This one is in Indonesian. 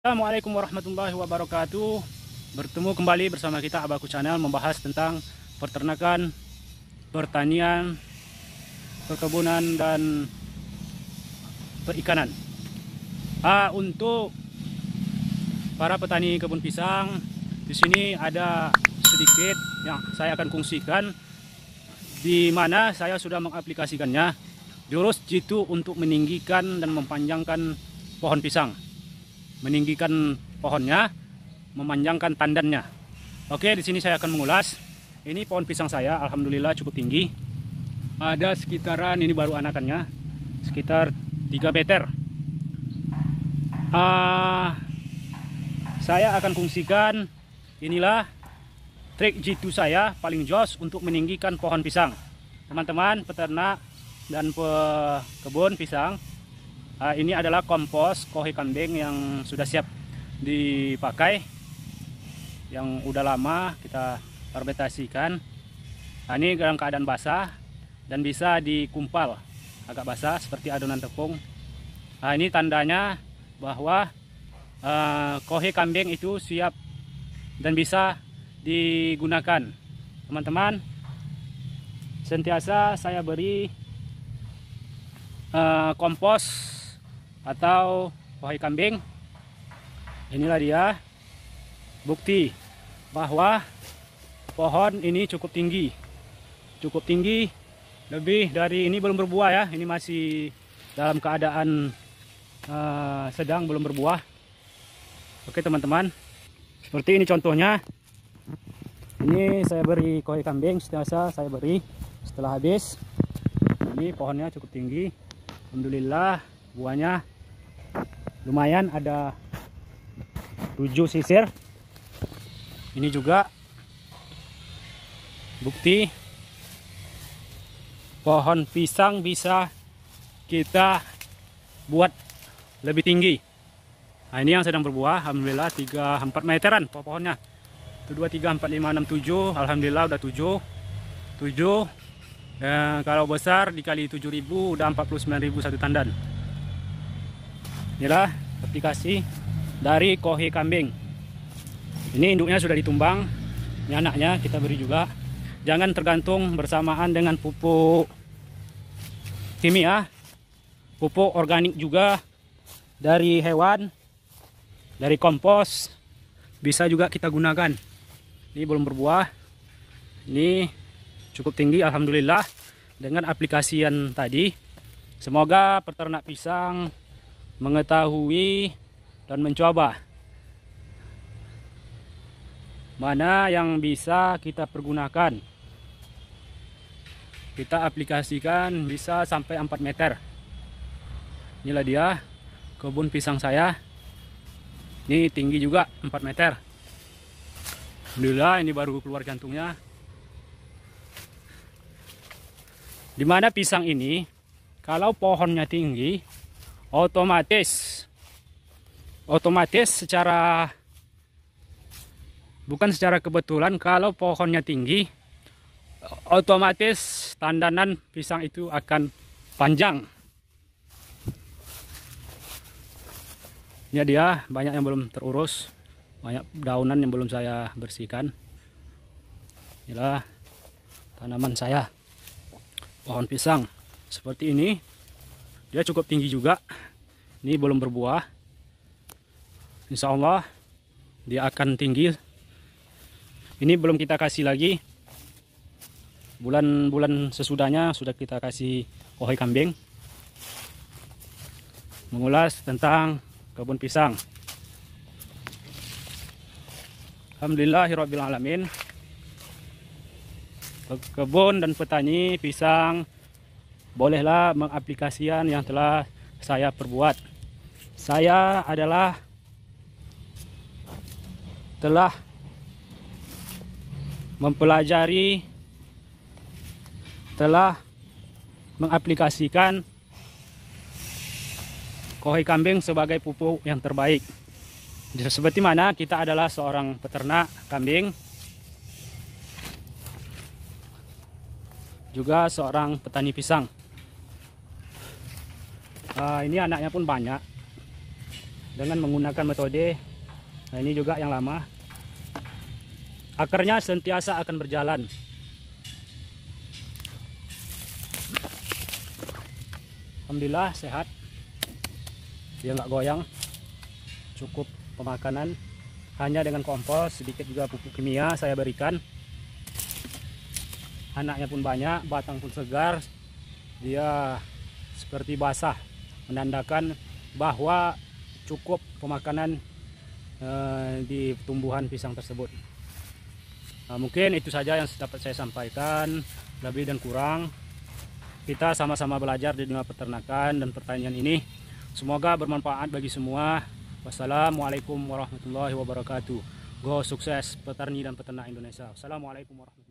Assalamualaikum warahmatullahi wabarakatuh Bertemu kembali bersama kita Abaku Channel Membahas tentang peternakan, pertanian, perkebunan dan perikanan ah, Untuk para petani kebun pisang di sini ada sedikit yang saya akan kungsikan di mana saya sudah mengaplikasikannya jurus jitu untuk meninggikan dan mempanjangkan pohon pisang meninggikan pohonnya, memanjangkan tandannya. Oke, di sini saya akan mengulas. Ini pohon pisang saya, alhamdulillah cukup tinggi. Ada sekitaran ini baru anakannya, sekitar 3 meter. Uh, saya akan fungsikan inilah trik jitu saya paling jos untuk meninggikan pohon pisang. Teman-teman peternak dan pekebun kebun pisang uh, ini adalah kompos kohi kambing yang sudah siap dipakai yang udah lama kita fermentasikan nah, ini dalam keadaan basah dan bisa dikumpal agak basah seperti adonan tepung nah, ini tandanya bahwa uh, kohi kambing itu siap dan bisa digunakan teman-teman sentiasa saya beri uh, kompos atau wahai kambing inilah dia bukti bahwa pohon ini cukup tinggi cukup tinggi lebih dari ini belum berbuah ya ini masih dalam keadaan uh, sedang belum berbuah oke teman-teman seperti ini contohnya ini saya beri koi kambing setiasa saya beri setelah habis ini pohonnya cukup tinggi Alhamdulillah buahnya lumayan ada 7 sisir ini juga bukti pohon pisang bisa kita buat lebih tinggi nah ini yang sedang berbuah Alhamdulillah 3 4 meteran pohonnya 1, 2, 3, 4, 5, 6, 7 Alhamdulillah udah 7 7 eh, kalau besar dikali 7000 udah 49000 satu tandan inilah aplikasi dari kohe kambing ini induknya sudah ditumbang ini anaknya kita beri juga jangan tergantung bersamaan dengan pupuk kimia pupuk organik juga dari hewan dari kompos bisa juga kita gunakan ini belum berbuah ini cukup tinggi Alhamdulillah dengan aplikasi yang tadi semoga peternak pisang mengetahui dan mencoba mana yang bisa kita pergunakan kita aplikasikan bisa sampai 4 meter inilah dia kebun pisang saya ini tinggi juga 4 meter Alhamdulillah ini baru keluar jantungnya dimana pisang ini kalau pohonnya tinggi otomatis otomatis secara bukan secara kebetulan kalau pohonnya tinggi otomatis tandanan pisang itu akan panjang Ini dia banyak yang belum terurus banyak daunan yang belum saya bersihkan inilah tanaman saya pohon pisang seperti ini dia ya, cukup tinggi juga ini belum berbuah Insya Allah dia akan tinggi ini belum kita kasih lagi bulan-bulan sesudahnya sudah kita kasih kohai kambing mengulas tentang kebun pisang alamin kebun dan petani pisang bolehlah mengaplikasikan yang telah saya perbuat. Saya adalah telah mempelajari telah mengaplikasikan kohi kambing sebagai pupuk yang terbaik. Seperti mana kita adalah seorang peternak kambing, juga seorang petani pisang uh, ini anaknya pun banyak dengan menggunakan metode nah ini juga yang lama akarnya sentiasa akan berjalan Alhamdulillah sehat dia nggak goyang cukup pemakanan hanya dengan kompos sedikit juga pupuk kimia saya berikan anaknya pun banyak batang pun segar dia seperti basah menandakan bahwa cukup pemakanan uh, di tumbuhan pisang tersebut. uh, mungkin itu saja yang dapat saya sampaikan, lebih dan kurang. Kita sama-sama belajar di dunia peternakan dan pertanian ini. Semoga bermanfaat bagi semua. Wassalamualaikum warahmatullahi wabarakatuh. Go sukses petani dan peternak Indonesia. Wassalamualaikum warahmatullahi